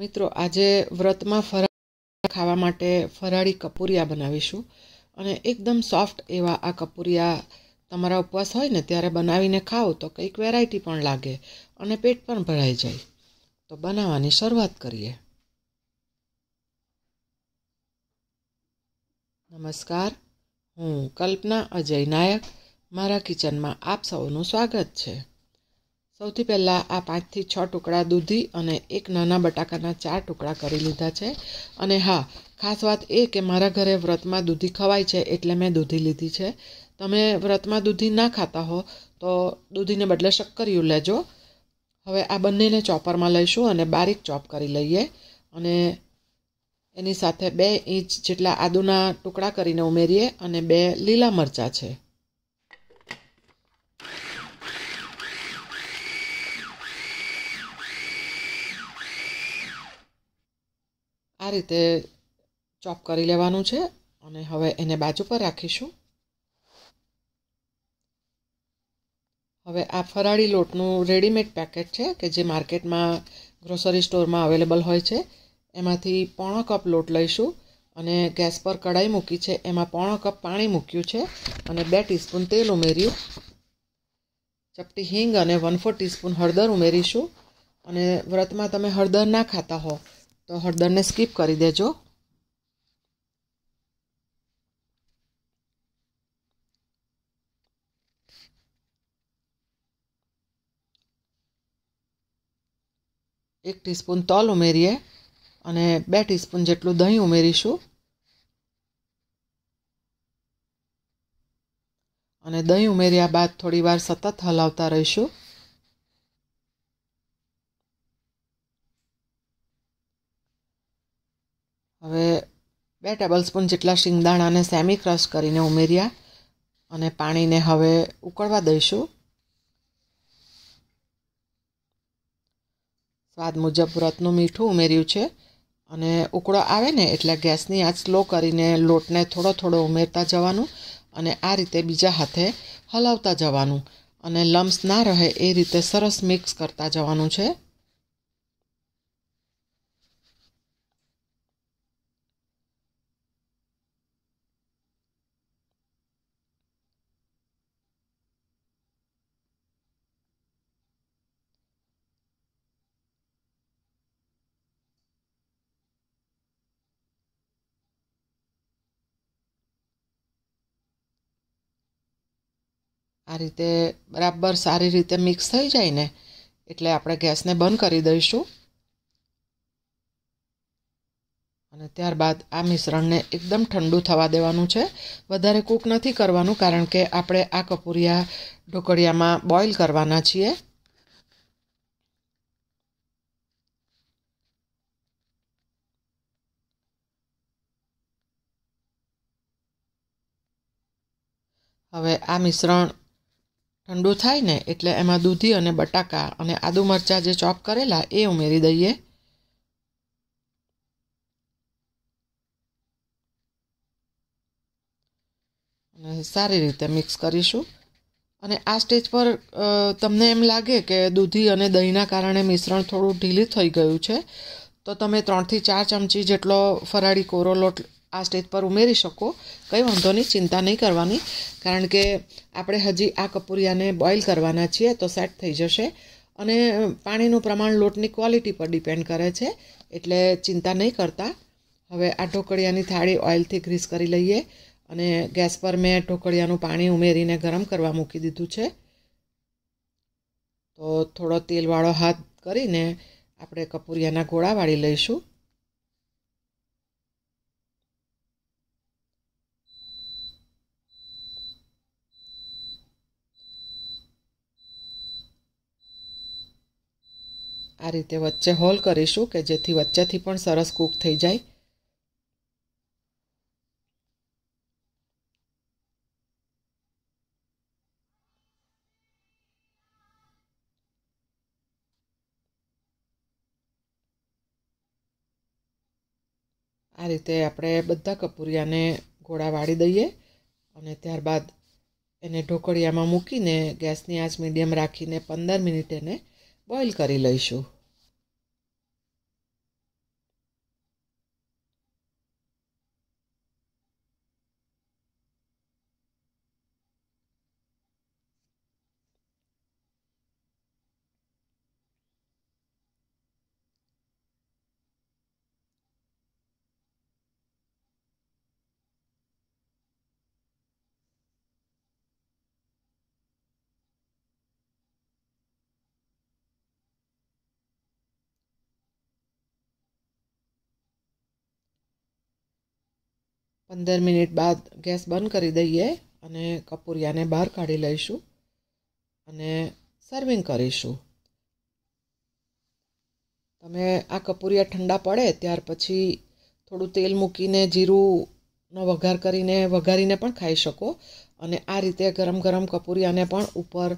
મિત્રો આજે વ્રતમાં ફરાળી ખાવા માટે ફરાળી કપૂરિયા બનાવીશું અને એકદમ સોફ્ટ એવા આ કપૂરિયા તમારા ઉપવાસ હોય ને ત્યારે બનાવીને ખાઓ તો કંઈક વેરાયટી પણ લાગે અને પેટ પણ ભરાઈ જાય તો બનાવવાની શરૂઆત કરીએ નમસ્કાર હું કલ્પના અજય નાયક મારા કિચનમાં આપ સૌનું સ્વાગત છે સૌથી પહેલાં આ પાંચથી છ ટુકડા દૂધી અને એક નાના બટાકાના ચાર ટુકડા કરી લીધા છે અને હા ખાસ વાત એ કે મારા ઘરે વ્રતમાં દૂધી ખવાય છે એટલે મેં દૂધી લીધી છે તમે વ્રતમાં દૂધી ના ખાતા હો તો દૂધીને બદલે શક્કરિયું લેજો હવે આ બંનેને ચોપરમાં લઈશું અને બારીક ચોપ કરી લઈએ અને એની સાથે બે ઇંચ જેટલા આદુના ટુકડા કરીને ઉમેરીએ અને બે લીલા મરચાં છે આ રીતે ચોપ કરી લેવાનું છે અને હવે એને બાજુ પર રાખીશું હવે આ ફરાળી લોટનું રેડીમેડ પેકેટ છે કે જે માર્કેટમાં ગ્રોસરી સ્ટોરમાં અવેલેબલ હોય છે એમાંથી પોણો કપ લોટ લઈશું અને ગેસ પર કઢાઈ મૂકી છે એમાં પોણો કપ પાણી મૂક્યું છે અને બે ટીસ્પૂન તેલ ઉમેર્યું ચપટી હિંગ અને વન ફોર ટીસ્પૂન હળદર ઉમેરીશું અને વ્રતમાં તમે હળદર ના ખાતા હો તો હળદરને સ્કીપ કરી દેજો એક ટીસ્પૂન તલ ઉમેરીએ અને બે ટીસ્પૂન જેટલું દહીં ઉમેરીશું અને દહીં ઉમેર્યા બાદ થોડીવાર સતત હલાવતા રહીશું બે ટેબલ સ્પૂન જેટલા શિંગદાણાને સેમી ક્રશ કરીને ઉમેર્યા અને પાણીને હવે ઉકળવા દઈશું સ્વાદ મુજબ વ્રતનું મીઠું ઉમેર્યું છે અને ઉકળો આવે ને એટલે ગેસની આંચ સ્લો કરીને લોટને થોડો થોડો ઉમેરતા જવાનું અને આ રીતે બીજા હાથે હલાવતા જવાનું અને લમ્સ ના રહે એ રીતે સરસ મિક્સ કરતા જવાનું છે આ રીતે બરાબર સારી રીતે મિક્સ થઈ જાય ને એટલે આપણે ગેસને બંધ કરી દઈશું અને ત્યારબાદ આ મિશ્રણને એકદમ ઠંડુ થવા દેવાનું છે વધારે કૂક નથી કરવાનું કારણ કે આપણે આ કપૂરિયા ઢોકળિયામાં બોઇલ કરવાના છીએ હવે આ મિશ્રણ ઠંડુ થાય ને એટલે એમાં દૂધી અને બટાકા અને આદુ મરચાં જે ચોપ કરેલા એ ઉમેરી દઈએ અને સારી રીતે મિક્સ કરીશું અને આ સ્ટેજ પર તમને એમ લાગે કે દૂધી અને દહીંના કારણે મિશ્રણ થોડું ઢીલું થઈ ગયું છે તો તમે ત્રણથી ચાર ચમચી જેટલો ફરાળી કોરો લોટ આ સ્ટેજ પર ઉમેરી શકો કંઈ વાંધો નહીં ચિંતા નહીં કરવાની કારણ કે આપણે હજી આ કપૂરિયાને બોઇલ કરવાના છીએ તો સેટ થઈ જશે અને પાણીનું પ્રમાણ લોટની ક્વોલિટી પર ડિપેન્ડ કરે છે એટલે ચિંતા નહીં કરતા હવે આ ઢોકળિયાની થાળી ઓઇલથી ગ્રીસ કરી લઈએ અને ગેસ પર મેં ઢોકળિયાનું પાણી ઉમેરીને ગરમ કરવા મૂકી દીધું છે તો થોડો તેલવાળો હાથ કરીને આપણે કપૂરિયાના ગોળા વાળી લઈશું આ રીતે વચ્ચે હોલ કરીશું કે જેથી વચ્ચેથી પણ સરસ કૂક થઈ જાય આ રીતે આપણે બધા કપૂરિયાને ગોળા વાળી દઈએ અને ત્યારબાદ એને ઢોકળિયામાં મૂકીને ગેસની આંચ મીડિયમ રાખીને પંદર મિનિટ એને બોઇલ કરી લઈશું પંદર મિનિટ બાદ ગેસ બંધ કરી દઈએ અને કપૂરિયાને બહાર કાઢી લઈશું અને સર્વિંગ કરીશું તમે આ કપૂરિયા ઠંડા પડે ત્યાર પછી થોડું તેલ મૂકીને જીરુંનો વઘાર કરીને વઘારીને પણ ખાઈ શકો અને આ રીતે ગરમ ગરમ કપૂરિયાને પણ ઉપર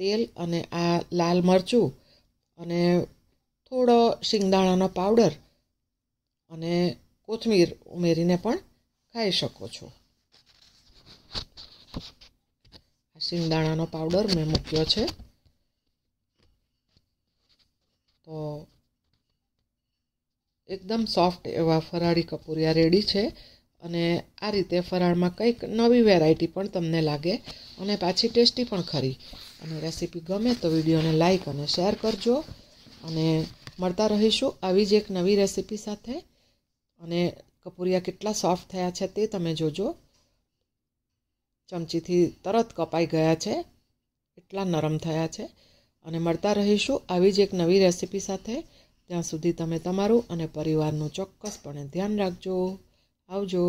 તેલ અને આ લાલ મરચું અને થોડો શિંગદાણાનો પાવડર અને કોથમીર ઉમેરીને પણ ખાઈ શકો છો શિંગદાણાનો પાવડર મેં મૂક્યો છે તો એકદમ સોફ્ટ એવા ફરાળી કપૂરિયા રેડી છે અને આ રીતે ફરાળમાં કંઈક નવી વેરાયટી પણ તમને લાગે અને પાછી ટેસ્ટી પણ ખરી અને રેસીપી ગમે તો વિડીયોને લાઈક અને શેર કરજો અને મળતા રહીશું આવી જ એક નવી રેસીપી સાથે અને કપૂરિયા કેટલા સોફ્ટ થયા છે તે તમે જોજો ચમચીથી તરત કપાઈ ગયા છે એટલા નરમ થયા છે અને મળતા રહીશું આવી જ એક નવી રેસીપી સાથે ત્યાં સુધી તમે તમારું અને પરિવારનું ચોક્કસપણે ધ્યાન રાખજો આવજો